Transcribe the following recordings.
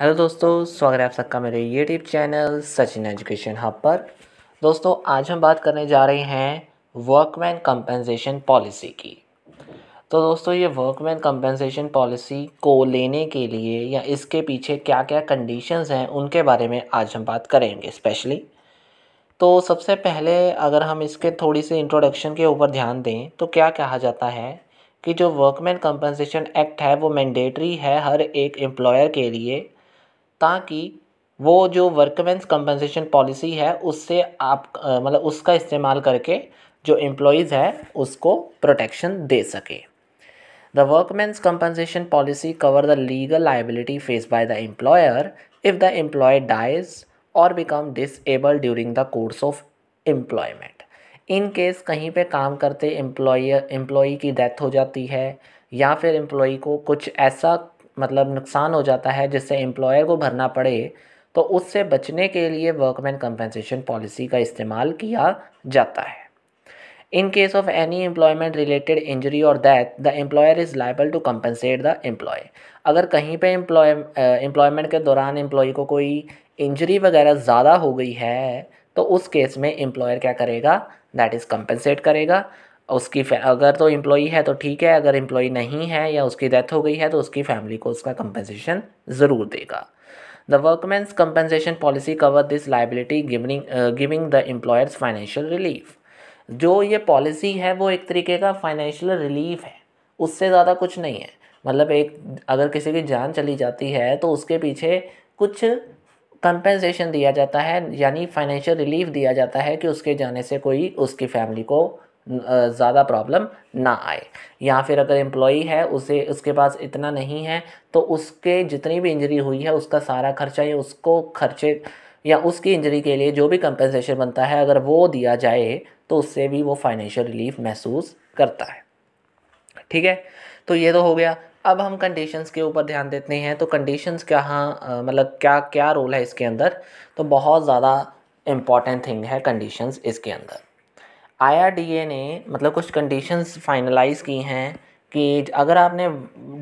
Hello दोस्तों स्वागत है आप सबका मेरे YouTube channel Sachin education hub पर दोस्तों आज हम बात करने जा रहे हैं वर्कमैन कंपनसेशन पॉलिसी की तो दोस्तों ये वर्कमैन कंपनसेशन पॉलिसी को लेने के लिए या इसके पीछे क्या क्या कंडीशंस हैं उनके बारे में आज हम बात करेंगे स्पेशली तो सबसे पहले अगर हम इसके थोड़ी सी इंट्रोडक्शन के ऊपर ध्यान दें तो क्या कहा जाता है कि जो वर्कमैन कंपनसेशन एक्ट है वो मैंडेटरी है हर एक एम्प्लॉयर के लिए ताकि वो जो वर्कमेंस कंपनसेशन पॉलिसी है उससे आप मतलब उसका इस्तेमाल करके जो एम्प्लॉयज़ है उसको प्रोटेक्शन दे सके the workmen's compensation policy cover the legal liability face by the employer if the employee dies और become disable during the course of employment in case कहीं पे काम करते एम्प्लॉय एम्प्लॉय की डेथ हो जाती है या फिर एम्प्लॉय को कुछ ऐसा मतलब नुकसान हो जाता है जिससे एम्प्लॉयर को भरना पड़े तो उससे बचने के लिए वर्कमैन कंपनसेशन पॉलिसी का इस्तेमाल किया जाता है in case of any employment related injury और death the employer is liable to compensate the employee अगर कहीं पे एम्प्लॉय एम्प्लॉयमेंट के दौरान एम्प्लॉय को कोई इंजरी वगैरह ज़्यादा हो गई है तो उस केस में एम्प्लॉयर क्या करेगा दैट इज़ कंपनसेट करेगा उसकी अगर तो एम्प्लॉई है तो ठीक है अगर एम्प्लॉई नहीं है या उसकी डेथ हो गई है तो उसकी फैमिली को उसका कंपनसेशन ज़रूर देगा the workmen's compensation policy cover this liability giving giving the employer's financial relief जो ये पॉलिसी है वो एक तरीके का फाइनेंशियल रिलीफ है उससे ज़्यादा कुछ नहीं है मतलब एक अगर किसी की जान चली जाती है तो उसके पीछे कुछ कंपेंसेशन दिया जाता है यानी फाइनेंशियल रिलीफ दिया जाता है कि उसके जाने से कोई उसकी फैमिली को ज़्यादा प्रॉब्लम ना आए या फिर अगर एम्प्लॉई है उसे उसके पास इतना नहीं है तो उसके जितनी भी इंजरी हुई है उसका सारा खर्चा या उसको खर्चे या उसकी इंजरी के लिए जो भी कंपेंसेशन बनता है अगर वो दिया जाए तो उससे भी वो फाइनेंशियल रिलीफ महसूस करता है ठीक है तो ये तो हो गया अब हम कंडीशंस के ऊपर ध्यान देते हैं तो कंडीशंस क्या हाँ मतलब क्या क्या रोल है इसके अंदर तो बहुत ज़्यादा इम्पॉर्टेंट थिंग है कंडीशंस इसके अंदर आईआरडीए ने मतलब कुछ कंडीशंस फाइनलाइज़ की हैं कि अगर आपने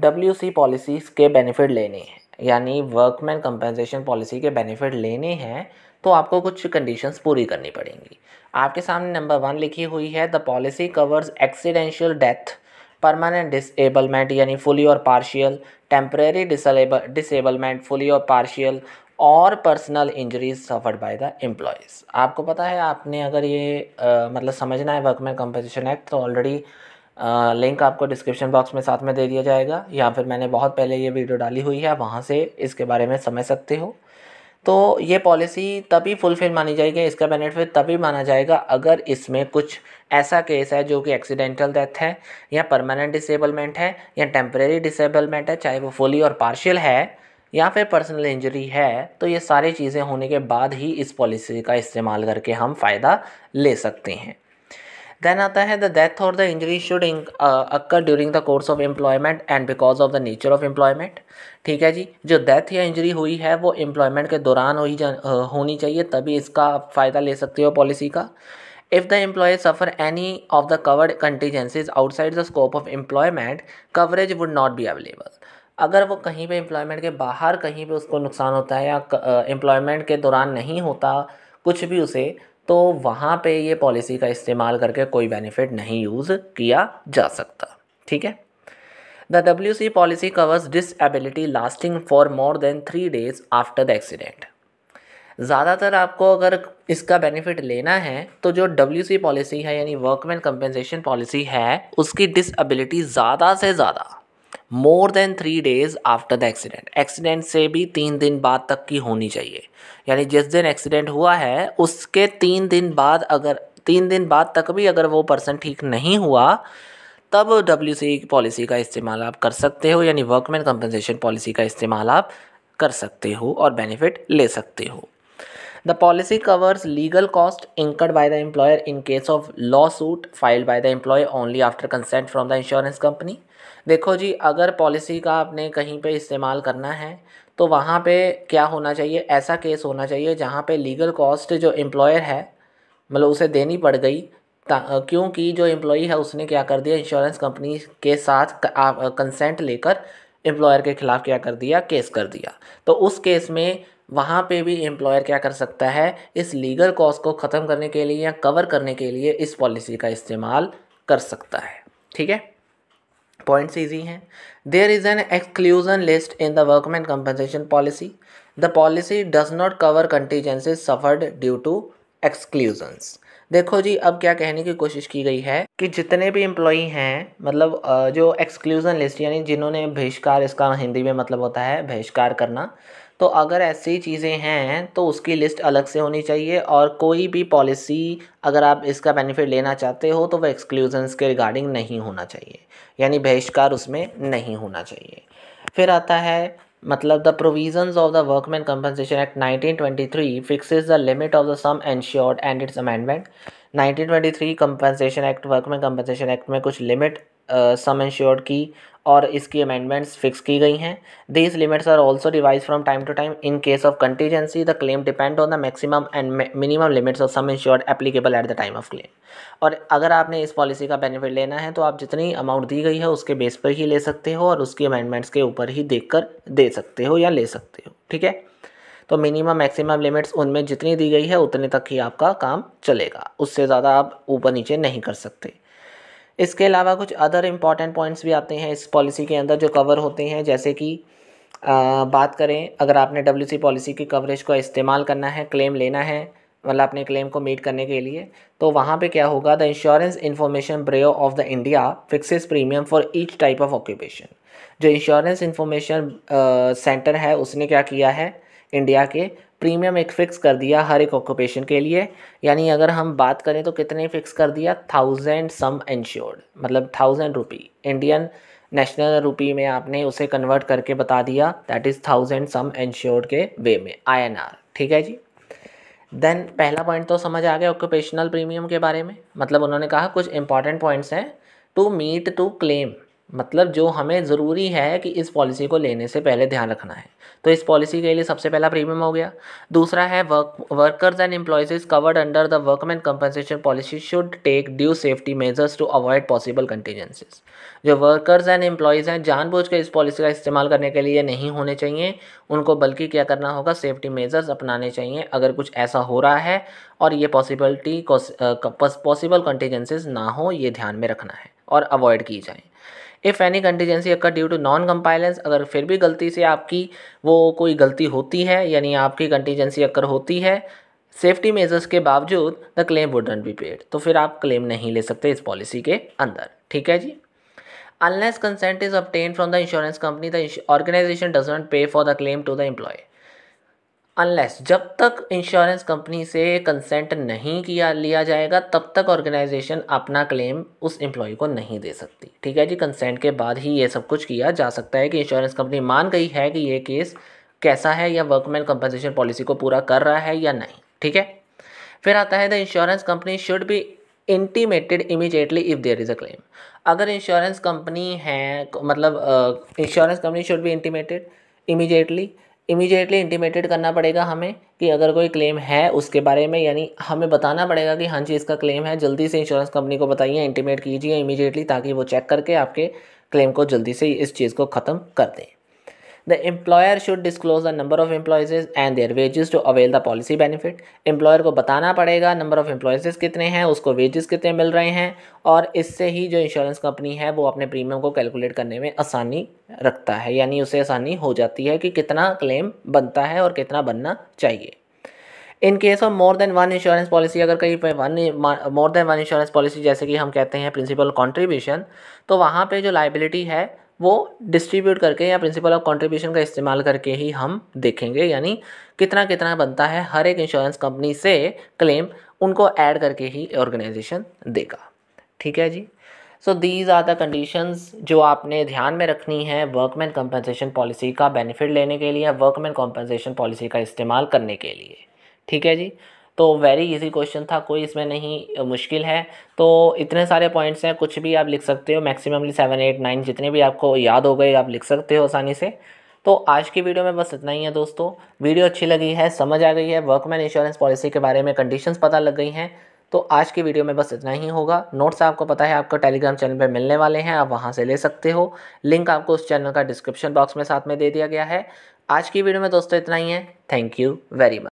डब्ल्यू पॉलिसीज़ के बेनिफिट लेने हैं यानी वर्कमैन कंपनसेशन पॉलिसी के बेनिफिट लेने हैं तो आपको कुछ कंडीशंस पूरी करनी पड़ेंगी आपके सामने नंबर वन लिखी हुई है the policy covers accidental death permanent disablement यानी फुली और पार्शियल टेम्परेरी डिसेबलमेंट फुली और पार्शियल और personal injuries suffered by the employees आपको पता है आपने अगर ये आ, मतलब समझना है वर्कमैन कंपनसेशन एक्ट तो ऑलरेडी लिंक आपको डिस्क्रिप्शन बॉक्स में साथ में दे दिया जाएगा या फिर मैंने बहुत पहले ये वीडियो डाली हुई है वहाँ से इसके बारे में समझ सकते हो तो ये पॉलिसी तभी फुलफिल मानी जाएगी इसका बेनिफिट तभी माना जाएगा अगर इसमें कुछ ऐसा केस है जो कि एक्सीडेंटल डेथ है या परमानेंट डिसेबलमेंट है या टेम्परेरी डिसेबलमेंट है चाहे वो फुली और पार्शियल है या फिर पर्सनल इंजरी है तो ये सारी चीज़ें होने के बाद ही इस पॉलिसी का इस्तेमाल करके हम फ़ायदा ले सकते हैं देन आता है द डेथ और the injury should occur during the course of employment and because of the nature of employment ठीक है जी जो डेथ या इंजरी हुई है वो एम्प्लॉयमेंट के दौरान हुई जा uh, होनी चाहिए तभी इसका आप फ़ायदा ले सकते हो पॉलिसी का if the employee suffer any of the covered contingencies outside the scope of employment coverage would not be available अगर वो कहीं पे एम्प्लॉयमेंट के बाहर कहीं पे उसको नुकसान होता है या एम्प्लॉयमेंट के दौरान नहीं होता कुछ भी उसे तो वहाँ पे ये पॉलिसी का इस्तेमाल करके कोई बेनिफिट नहीं यूज़ किया जा सकता ठीक है the W C policy covers disability lasting for more than three days after the accident ज़्यादातर आपको अगर इसका बेनिफिट लेना है तो जो डब्ल्यू सी पॉलिसी है यानी वर्कमैन कंपेंसेशन पॉलिसी है उसकी डिसएबिलिटी ज़्यादा से ज़्यादा more than three days after the accident accident से भी तीन दिन बाद तक की होनी चाहिए यानी जिस दिन एक्सीडेंट हुआ है उसके तीन दिन बाद अगर तीन दिन बाद तक भी अगर वो पर्सन ठीक नहीं हुआ तब डब्ल्यू सी पॉलिसी का इस्तेमाल आप कर सकते हो यानी वर्कमैन कंपनसेशन पॉलिसी का इस्तेमाल आप कर सकते हो और बेनिफिट ले सकते हो the policy covers legal cost incurred by the employer in case of lawsuit filed by the employee only after consent from the insurance company देखो जी अगर पॉलिसी का आपने कहीं पे इस्तेमाल करना है तो वहाँ पे क्या होना चाहिए ऐसा केस होना चाहिए जहाँ पे लीगल कॉस्ट जो एम्प्लॉयर है मतलब उसे देनी पड़ गई क्योंकि जो एम्प्लॉई है उसने क्या कर दिया इंश्योरेंस कंपनी के साथ कंसेंट लेकर एम्प्लॉयर के ख़िलाफ़ क्या कर दिया केस कर दिया तो उस केस में वहाँ पे भी एम्प्लॉयर क्या कर सकता है इस लीगल कॉस्ट को ख़त्म करने के लिए या कवर करने के लिए इस पॉलिसी का इस्तेमाल कर सकता है ठीक है पॉइंट्स ईजी हैं there is an exclusion list in the workman compensation policy the policy does not cover contingency suffered due to exclusions देखो जी अब क्या कहने की कोशिश की गई है कि जितने भी एम्प्लॉई हैं मतलब जो एक्सक्लूज़न लिस्ट यानी जिन्होंने बहिष्कार इसका हिंदी में मतलब होता है बहिष्कार करना तो अगर ऐसी चीज़ें हैं तो उसकी लिस्ट अलग से होनी चाहिए और कोई भी पॉलिसी अगर आप इसका बेनिफिट लेना चाहते हो तो वह एक्सक्लूजन्स के रिगार्डिंग नहीं होना चाहिए यानी बहिष्कार उसमें नहीं होना चाहिए फिर आता है मतलब the provisions of the workman compensation act 1923 fixes the limit of the sum assured and its amendment 1923 compensation act workman compensation act में कुछ लिमिट सम एनश्योर्ड की और इसकी अमेंडमेंट्स फिक्स की गई हैं these limits are also devise from time to time in case of contingency the claim depend on the maximum and minimum limits of sum insured applicable at the time of claim और अगर आपने इस policy का benefit लेना है तो आप जितनी अमाउंट दी गई है उसके बेस पर ही ले सकते हो और उसकी अमेंडमेंट्स के ऊपर ही देख कर दे सकते हो या ले सकते हो ठीक है तो मिनिमम मैक्सिमम लिमिट्स उनमें जितनी दी गई है उतने तक ही आपका काम चलेगा उससे ज़्यादा आप ऊपर नीचे नहीं कर सकते इसके अलावा कुछ अदर इम्पॉर्टेंट पॉइंट्स भी आते हैं इस पॉलिसी के अंदर जो कवर होते हैं जैसे कि आ, बात करें अगर आपने डब्ल्यू पॉलिसी की कवरेज का इस्तेमाल करना है क्लेम लेना है मतलब अपने क्लेम को मीट करने के लिए तो वहाँ पे क्या होगा the insurance information bureau of the India fixes premium for each type of occupation जो इंश्योरेंस इन्फॉर्मेशन सेंटर है उसने क्या किया है इंडिया के प्रीमियम एक फ़िक्स कर दिया हर एक ऑक्यूपेशन के लिए यानी अगर हम बात करें तो कितने फ़िक्स कर दिया थाउजेंड सम इंश्योर्ड मतलब thousand rupee Indian national rupee में आपने उसे कन्वर्ट करके बता दिया that is thousand sum insured के वे में आई ठीक है जी देन पहला पॉइंट तो समझ आ गया ऑक्यूपेशनल प्रीमियम के बारे में मतलब उन्होंने कहा कुछ इंपॉर्टेंट पॉइंट्स हैं टू मीट टू क्लेम मतलब जो हमें ज़रूरी है कि इस पॉलिसी को लेने से पहले ध्यान रखना है तो इस पॉलिसी के लिए सबसे पहला प्रीमियम हो गया दूसरा है work workers and employees covered under the workman compensation policy should take due safety measures to avoid possible contingencies जो वर्कर्स एंड एम्प्लॉयज़ हैं जानबूझकर इस पॉलिसी का इस्तेमाल करने के लिए नहीं होने चाहिए उनको बल्कि क्या करना होगा सेफ्टी मेजर्स अपनाने चाहिए अगर कुछ ऐसा हो रहा है और ये पॉसिबिलिटी पॉसिबल कंटीजेंसीज ना हो ये ध्यान में रखना है और अवॉइड की जाए if any contingency occur due to non compliance अगर फिर भी गलती से आपकी वो कोई गलती होती है यानी आपकी कंटीजेंसी अक्कर होती है सेफ्टी मेजर्स के बावजूद the claim wouldn't be paid तो फिर आप क्लेम नहीं ले सकते इस पॉलिसी के अंदर ठीक है जी unless consent is obtained from the insurance company the organisation does not pay for the claim to the employee unless जब तक इंश्योरेंस कंपनी से कंसेंट नहीं किया लिया जाएगा तब तक ऑर्गेनाइजेशन अपना क्लेम उस एम्प्लॉय को नहीं दे सकती ठीक है जी कंसेंट के बाद ही ये सब कुछ किया जा सकता है कि इंश्योरेंस कंपनी मान गई है कि ये केस कैसा है या वर्कमैन कंपनसेशन पॉलिसी को पूरा कर रहा है या नहीं ठीक है फिर आता है the insurance company should be intimated immediately if there is a claim अगर इंश्योरेंस कंपनी है मतलब insurance company should be intimated immediately immediately intimated करना पड़ेगा हमें कि अगर कोई क्लेम है उसके बारे में यानी हमें बताना पड़ेगा कि हाँ जी इसका क्लेम है जल्दी से इंश्योरेंस कंपनी को बताइए इंटीमेट कीजिए इमीजिएटली ताकि वो चेक करके आपके क्लेम को जल्दी से इस चीज़ को ख़त्म कर दें The employer should disclose the number of employees and their wages to avail the policy benefit. Employer को बताना पड़ेगा number of employees कितने हैं उसको wages कितने मिल रहे हैं और इससे ही जो इंश्योरेंस कंपनी है वो अपने प्रीमियम को कैलकुलेट करने में आसानी रखता है यानी उसे आसानी हो जाती है कि कितना क्लेम बनता है और कितना बनना चाहिए in case of more than one insurance policy अगर कहीं पे one more than one insurance policy जैसे कि हम कहते हैं प्रिंसिपल कंट्रीब्यूशन तो वहाँ पे जो लाइबिलिटी है वो डिस्ट्रीब्यूट करके या प्रिंसिपल ऑफ कंट्रीब्यूशन का इस्तेमाल करके ही हम देखेंगे यानी कितना कितना बनता है हर एक इंश्योरेंस कंपनी से क्लेम उनको ऐड करके ही ऑर्गेनाइजेशन देगा ठीक है जी so these are the conditions जो आपने ध्यान में रखनी है वर्कमैन कंपनसेशन पॉलिसी का बेनिफिट लेने के लिए वर्कमैन कॉम्पनसेशन पॉलिसी का इस्तेमाल करने के लिए ठीक है जी तो वेरी इजी क्वेश्चन था कोई इसमें नहीं मुश्किल है तो इतने सारे पॉइंट्स हैं कुछ भी आप लिख सकते हो मैक्सिममली सेवन एट नाइन जितने भी आपको याद हो गए आप लिख सकते हो आसानी से तो आज की वीडियो में बस इतना ही है दोस्तों वीडियो अच्छी लगी है समझ आ गई है वर्कमैन इंश्योरेंस पॉलिसी के बारे में कंडीशंस पता लग गई हैं तो आज की वीडियो में बस इतना ही होगा नोट्स आपको पता है आपको टेलीग्राम चैनल पर मिलने वाले हैं आप वहाँ से ले सकते हो लिंक आपको उस चैनल का डिस्क्रिप्शन बॉक्स में साथ में दे दिया गया है आज की वीडियो में दोस्तों इतना ही है थैंक यू वेरी मच